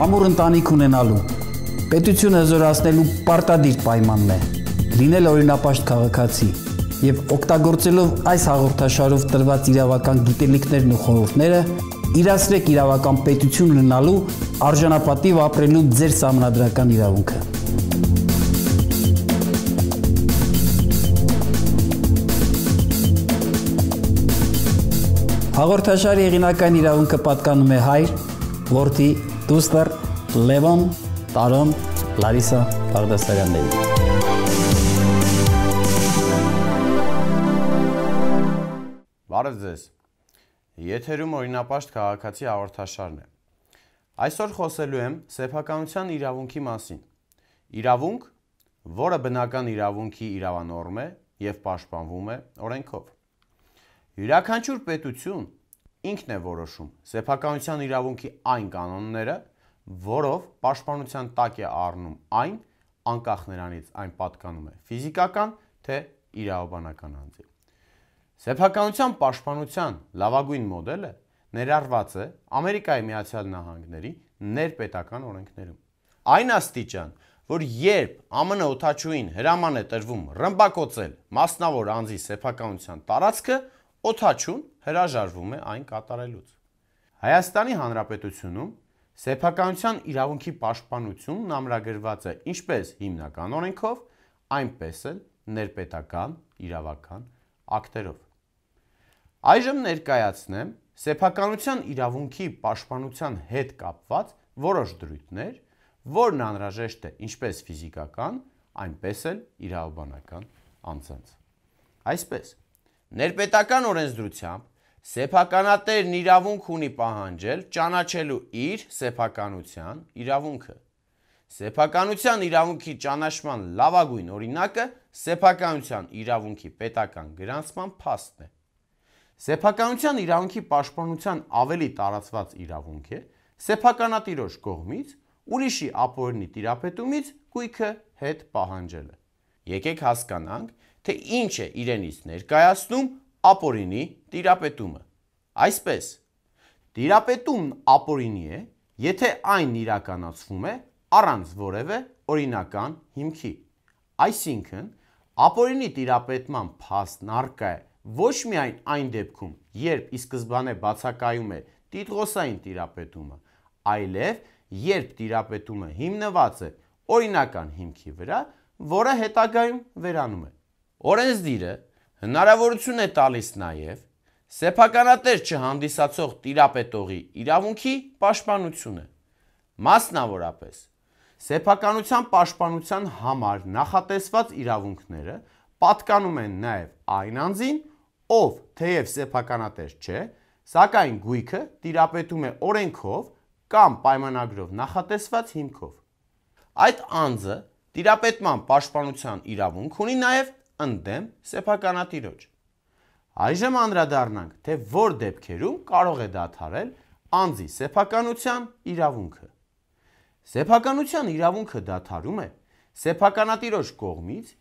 ամուր ընտանիք ունենալու, պետությունը զորացնելու պարտադիր պայմանն է, լինել օրինապաշտ քաղաքացի եւ օգտագործելով այս հաղորդաշարով տրված իրավական գիտելիքներն ու խորհուրդները, իրացրեք իրավական պետություն ունենալու արժանապատիվ ապրելու ձեր համանդրական իրավունքը։ Հաղորդաշարի եղինական իրավունքը պատկանում է հայր, որդի, դուստր, Լևոն, Տարոն, Լարիսա Տարդասարյաններին։ Բարև ձեզ։ Եթերում օրինապաշտ քաղաքացի հաղորդաշարն է։ Այսօր խոսելու եմ սեփականության իրավունքի մասին։ Իրավունք, որը բնական իրավունքի իրավանորմ է եւ պաշտպանվում է օրենքով։ Յուրաքանչյուր պետություն ինքն է որոշում սեփականության իրավունքի այն կանոնները, որով պաշտպանության տակ է առնում այն անկախ նրանից այն պատկանում է ֆիզիկական թե իրավաբանական անձի։ Սեփականության պաշտպանության լավագույն մոդելը ներառված է Ամերիկայի Միացյալ Նահանգների ներպետական օրենքներում։ Այն աստիճան, որ երբ ԱՄՆ օթաչուին հրաման է տրվում ռմբակոծել մասնավոր անձի սեփականության տարածքը, օթաչուն հրաժարվում է այն կատարելուց։ Հայաստանի Հանրապետությունում Սեփականության իրավունքի պաշտպանությունն ամրագրված է ինչպես հիմնական օրենքով, այնպես էլ ներպետական իրավական ակտերով։ Այժմ ներկայացնեմ սեփականության իրավունքի պաշտպանության հետ կապված որոշ դրույթներ, որն անհրաժեշտ է ինչպես ֆիզիկական, այնպես էլ իրավաբանական անձանց։ Այսպես, ներպետական օրենսդրությամբ Սեփականատերն իրավունք ունի պահանջել ճանաչելու իր սեփականության իրավունքը։ Սեփականության իրավունքի ճանաչման լավագույն օրինակը սեփականության իրավունքի պետական գրանցման փաստն է։ Սեփականության իրավունքի պաշտպանության ավելի տարածված իրավունք է սեփականատիրոջ կողմից ուրիշի ապօրինի տիրապետումից գույքը հետ պահանջելը։ Եկեք հասկանանք, թե ինչ է իրենից ներկայացնում ապօրինի տիրապետումը։ Այսպես, տիրապետումն ապօրինի է, եթե այն իրականացվում է առանց որևէ օրինական հիմքի։ Այսինքն, ապօրինի տիրապետման փաստն արկա է ոչ միայն այն դեպքում, երբ ի սկզբանե բացակայում է տիտղոսային տիրապետումը, այլև երբ տիրապետումը հիմնված է օրինական հիմքի վրա, որը հետագայում վերանում է։ Օրենսդիրը Հնարավորություն է տալիս նաև սեփականատեր չհանդիսացող տիրապետողի իրավունքի պաշտպանությունը։ Մասնավորապես, սեփականության պաշտպանության համար նախատեսված իրավունքները պատկանում են նաև այն անձին, ով թեև սեփականատեր չէ, սակայն գույքը տիրապետում է օրենքով կամ պայմանագրով նախատեսված հիմքով։ Այդ անձը տիրապետման պաշտպանության իրավունք ունի նաև ընդդեմ սեփականատիրոջ։ Այժմ անդրադառնանք, թե որ դեպքերում կարող է դադարել անձի սեփականության իրավունքը։ Սեփականության իրավունքը դադարում է սեփականատիրոջ կողմից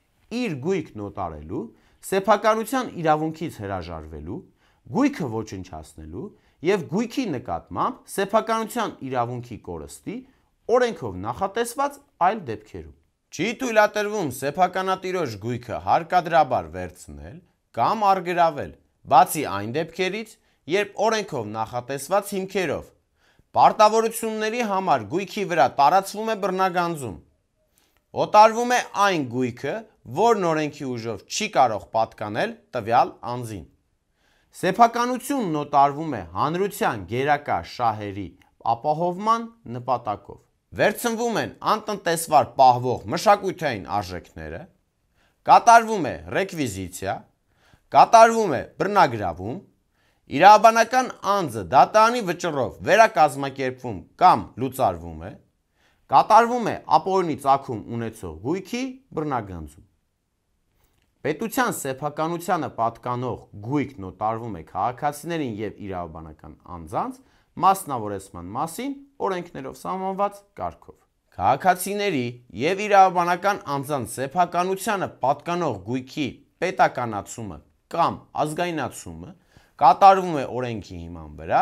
իր գույքն օտարելու, սեփականության իրավունքից հրաժարվելու, գույքը ոչնչացնելու եւ գույքի նկատմամբ սեփականության իրավունքի կորստի օրենքով նախատեսված այլ դեպքերում չի թույլատրվում սեփականատիրոջ գույքը հարկադրաբար վերցնել կամ առգրավել, բացի այն դեպքերից, երբ օրենքով նախատեսված հիմքերով պարտավորությունների համար գույքի վրա տարածվում է բռնագանձում։ Օտարվում է այն գույքը, որն օրենքի ուժով չի կարող պատկանել տվյալ անձին։ Սեփականությունն օտարվում է հանրության գերակա շահերի ապահովման նպատակով վերցնվում են անտնտեսվար պահվող մշակութային արժեքները, կատարվում է ռեկվիզիցիա, կատարվում է բռնագրավում, իրավաբանական անձը դատարանի վճռով վերակազմակերպվում կամ լուծարվում է, կատարվում է ապօրինի ծագում ունեցող գույքի բռնագանձում։ Պետության սեփականությանը պատկանող գույքն օտարվում է քաղաքացիներին եւ իրավաբանական անձանց, մասնավորեցման մասին օրենքներով սահմանված կարգով։ Քաղաքացիների եւ իրավաբանական անձանց սեփականությանը պատկանող գույքի պետականացումը կամ ազգայնացումը կատարվում է օրենքի հիման վրա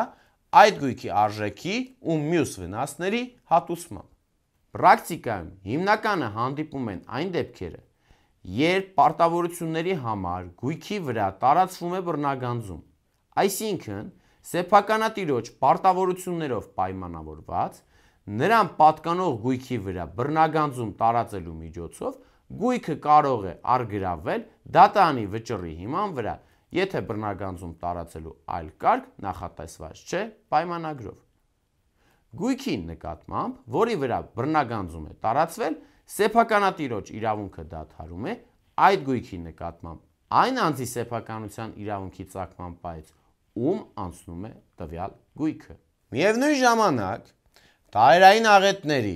այդ գույքի արժեքի ու մյուս վնասների հատուցմամբ։ Պրակտիկայում հիմնականը հանդիպում են այն դեպքերը, երբ պարտավորությունների համար գույքի վրա տարածվում է բռնագանձում։ Այսինքն, սեփականատիրոջ պարտավորություններով պայմանավորված նրան պատկանող գույքի վրա բռնագանձում տարածելու միջոցով գույքը կարող է արգրավել դատանի վճռի հիման վրա, եթե բռնագանձում տարածելու այլ կարգ նախատեսված չէ պայմանագրով։ Գույքի նկատմամբ, որի վրա բռնագանձում է տարածվել, սեփականատիրոջ իրավունքը դադարում է այդ գույքի նկատմամբ այն անձի սեփականության իրավունքի ցակման պայծ, ում անցնում է տվյալ գույքը։ Միևնույն ժամանակ տարային աղետների,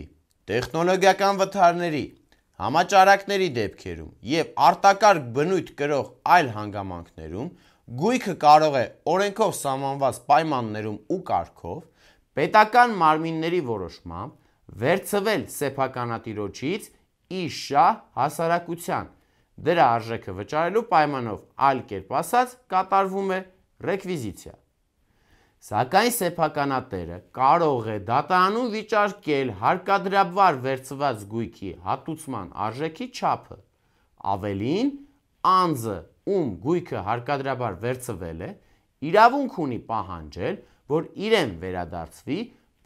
տեխնոլոգիական վթարների, համաճարակների դեպքերում եւ արտակարգ բնույթ կրող այլ հանգամանքներում գույքը կարող է օրենքով սահմանված պայմաններում ու կարգով պետական մարմինների որոշմամբ վերցվել սեփականատիրոջից իր շահ հասարակության դրա արժեքը վճարելու պայմանով այլ կերպ ասած կատարվում է ռեկվիզիցիա։ Սակայն սեփականատերը կարող է դատանում վիճարկել հարկադրաբար վերցված գույքի հատուցման արժեքի չափը։ Ավելին, անձը, ում գույքը հարկադրաբար վերցվել է, իրավունք ունի պահանջել, որ իրեն վերադարձվի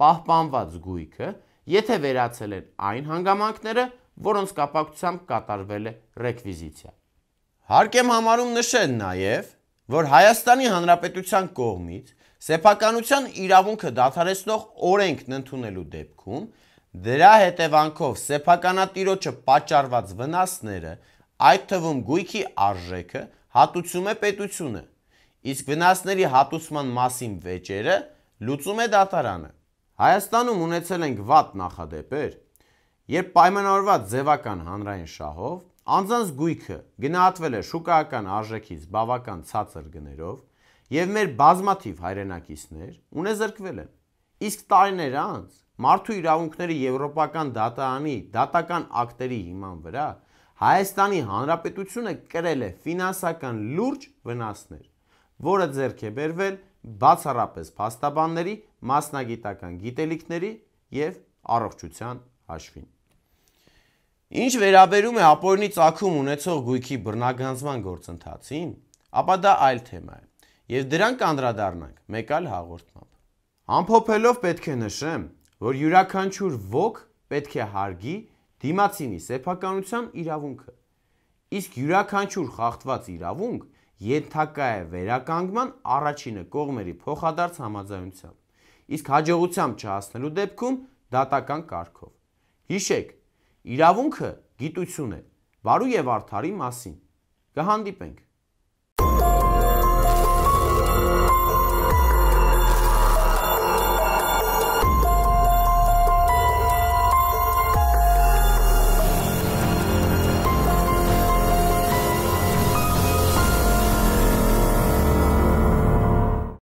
պահպանված գույքը, եթե վերացել են այն հանգամանքները, որոնց կապակցությամբ կատարվել է ռեկվիզիցիա։ Հարկ եմ համարում նշել նաև, որ Հայաստանի Հանրապետության կողմից սեփականության իրավունքը դադարեցնող օրենքն ընդունելու դեպքում դրա հետևանքով սեփականատիրոջը պատճառված վնասները, այդ թվում գույքի արժեքը հատուցում է պետությունը, իսկ վնասների հատուցման մասին վեճերը լուծում է դատարանը։ Հայաստանում ունեցել ենք վատ նախադեպեր, երբ պայմանավորված ձևական հանրային շահով Անձանց գույքը գնահատվել է շուկայական արժեքից բավական ցածր գներով եւ մեր բազմաթիվ հայրենակիցներ ունեզրկվել են։ Իսկ տարիներ անց մարդու իրավունքների եվրոպական դատարանի դատական ակտերի հիման վրա Հայաստանի Հանրապետությունը կրել է ֆինանսական լուրջ վնասներ, որը ձեռք է բերվել բացառապես փաստաբանների մասնագիտական գիտելիքների եւ առողջության հաշվին։ Ինչ վերաբերում է ապօրինի ցակում ունեցող գույքի բռնագանձման գործընթացին, ապա դա այլ թեմա է, եւ դրան կանդրադառնանք մեկ այլ հաղորդմամբ։ Ամփոփելով պետք է նշեմ, որ յուրաքանչյուր ոգ պետք է հարգի դիմացինի սեփականության իրավունքը։ Իսկ յուրաքանչյուր խախտված իրավունք ենթակա է վերականգնման առաջինը կողմերի փոխադարձ համաձայնությամբ։ Իսկ հաջողությամբ չհասնելու դեպքում դատական կարգով։ Հիշեք, Իրավունքը գիտություն է, բարու եւ արդարի մասին։ Կհանդիպենք